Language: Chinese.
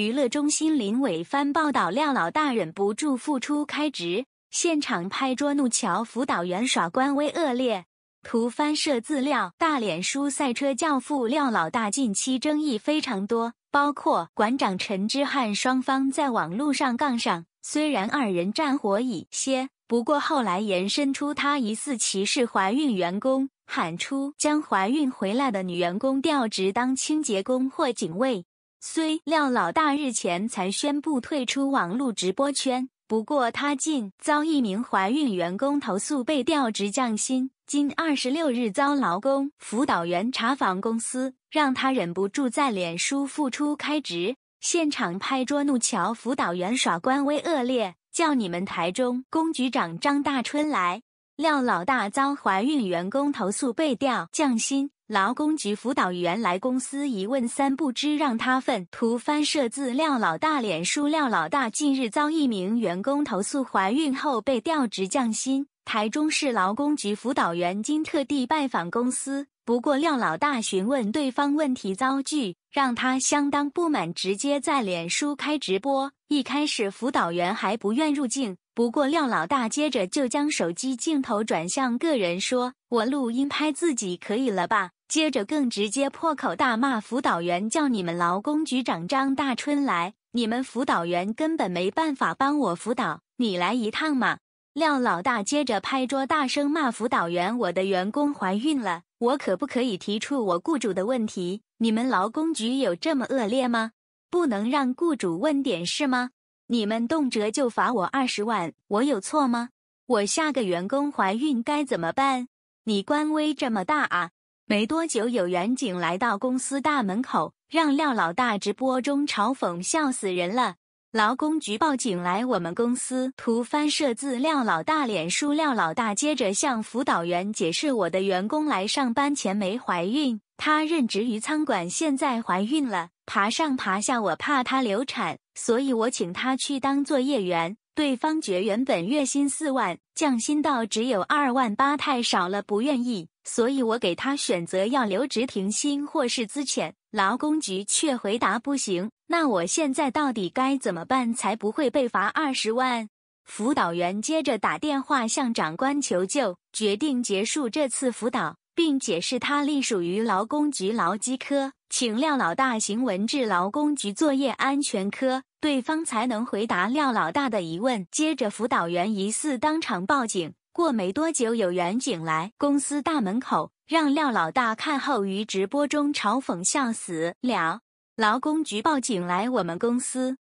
娱乐中心林伟帆报道，廖老大忍不住复出开职，现场拍桌怒桥辅导员耍官威恶劣。图翻摄资料。大脸叔赛车教父廖老大近期争议非常多，包括馆长陈之汉双方在网路上杠上。虽然二人战火已歇，不过后来延伸出他疑似歧视怀孕员工，喊出将怀孕回来的女员工调职当清洁工或警卫。虽廖老大日前才宣布退出网络直播圈，不过他近遭一名怀孕员工投诉被调职降薪，今二十六日遭劳工辅导员查访公司，让他忍不住在脸书复出开直现场拍桌怒叫辅导员耍官威恶劣，叫你们台中工局长张大春来。廖老大遭怀孕员工投诉被调降薪。劳工局辅导员来公司一问三不知，让他愤。图翻摄自廖老大脸书。廖老大近日遭一名员工投诉，怀孕后被调职降薪。台中市劳工局辅导员今特地拜访公司，不过廖老大询问对方问题遭拒，让他相当不满，直接在脸书开直播。一开始辅导员还不愿入镜，不过廖老大接着就将手机镜头转向个人，说我录音拍自己可以了吧？接着更直接破口大骂，辅导员叫你们劳工局长张大春来，你们辅导员根本没办法帮我辅导，你来一趟嘛！廖老大接着拍桌大声骂辅导员：“我的员工怀孕了，我可不可以提出我雇主的问题？你们劳工局有这么恶劣吗？不能让雇主问点事吗？你们动辄就罚我二十万，我有错吗？我下个员工怀孕该怎么办？你官威这么大啊！”没多久，有远景来到公司大门口，让廖老大直播中嘲讽，笑死人了。劳工局报警来我们公司。图翻设自廖老大脸书。廖老大接着向辅导员解释：“我的员工来上班前没怀孕，她任职于餐馆，现在怀孕了，爬上爬下，我怕她流产，所以我请她去当作业员。”对方觉原本月薪四万，降薪到只有二万八，太少了，不愿意。所以我给他选择要留职停薪或是资遣，劳工局却回答不行。那我现在到底该怎么办才不会被罚二十万？辅导员接着打电话向长官求救，决定结束这次辅导，并解释他隶属于劳工局劳基科，请廖老大行文至劳工局作业安全科。对方才能回答廖老大的疑问。接着，辅导员疑似当场报警。过没多久，有员警来公司大门口，让廖老大看后于直播中嘲讽笑死了。劳工局报警来我们公司。